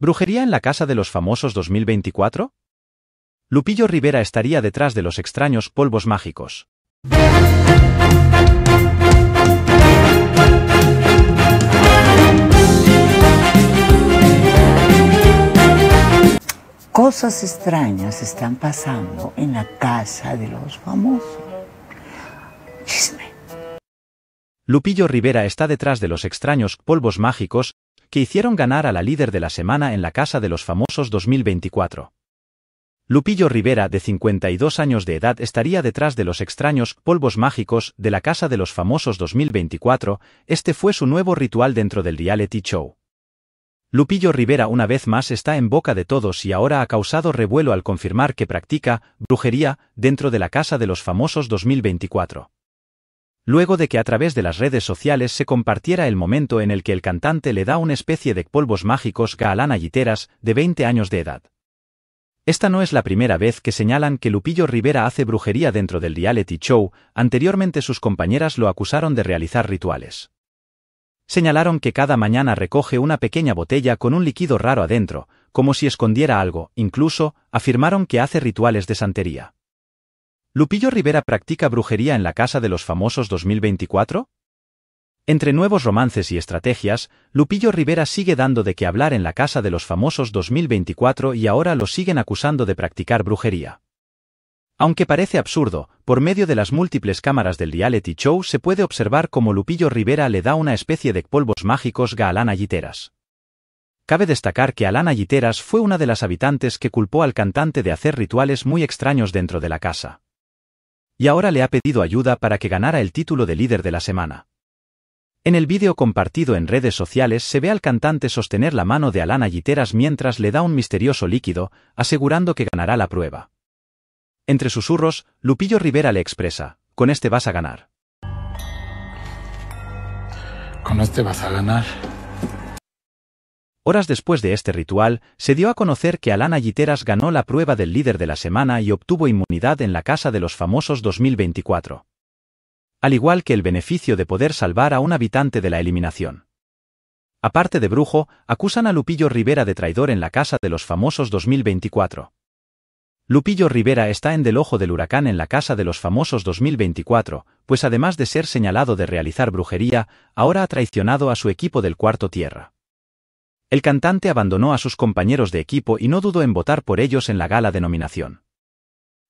¿Brujería en la casa de los famosos 2024? Lupillo Rivera estaría detrás de los extraños polvos mágicos. Cosas extrañas están pasando en la casa de los famosos. Chisme. Lupillo Rivera está detrás de los extraños polvos mágicos que hicieron ganar a la líder de la semana en la Casa de los Famosos 2024. Lupillo Rivera, de 52 años de edad, estaría detrás de los extraños polvos mágicos de la Casa de los Famosos 2024, este fue su nuevo ritual dentro del reality show. Lupillo Rivera una vez más está en boca de todos y ahora ha causado revuelo al confirmar que practica brujería dentro de la Casa de los Famosos 2024 luego de que a través de las redes sociales se compartiera el momento en el que el cantante le da una especie de polvos mágicos a Alana Yiteras, de 20 años de edad. Esta no es la primera vez que señalan que Lupillo Rivera hace brujería dentro del reality show, anteriormente sus compañeras lo acusaron de realizar rituales. Señalaron que cada mañana recoge una pequeña botella con un líquido raro adentro, como si escondiera algo, incluso afirmaron que hace rituales de santería. ¿Lupillo Rivera practica brujería en la casa de los famosos 2024? Entre nuevos romances y estrategias, Lupillo Rivera sigue dando de qué hablar en la casa de los famosos 2024 y ahora lo siguen acusando de practicar brujería. Aunque parece absurdo, por medio de las múltiples cámaras del reality show se puede observar cómo Lupillo Rivera le da una especie de polvos mágicos a Alana Yiteras. Cabe destacar que Alana Yiteras fue una de las habitantes que culpó al cantante de hacer rituales muy extraños dentro de la casa y ahora le ha pedido ayuda para que ganara el título de líder de la semana. En el vídeo compartido en redes sociales se ve al cantante sostener la mano de Alana Giteras mientras le da un misterioso líquido, asegurando que ganará la prueba. Entre susurros, Lupillo Rivera le expresa, con este vas a ganar. Con este vas a ganar. Horas después de este ritual, se dio a conocer que Alana Yiteras ganó la prueba del líder de la semana y obtuvo inmunidad en la Casa de los Famosos 2024. Al igual que el beneficio de poder salvar a un habitante de la eliminación. Aparte de brujo, acusan a Lupillo Rivera de traidor en la Casa de los Famosos 2024. Lupillo Rivera está en del ojo del huracán en la Casa de los Famosos 2024, pues además de ser señalado de realizar brujería, ahora ha traicionado a su equipo del cuarto tierra. El cantante abandonó a sus compañeros de equipo y no dudó en votar por ellos en la gala de nominación.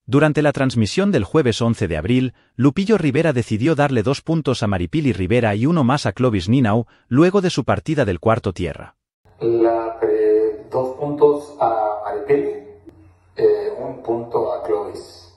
Durante la transmisión del jueves 11 de abril, Lupillo Rivera decidió darle dos puntos a Maripili Rivera y uno más a Clovis Ninau, luego de su partida del cuarto tierra. dos puntos a Maripili, eh, un punto a Clovis.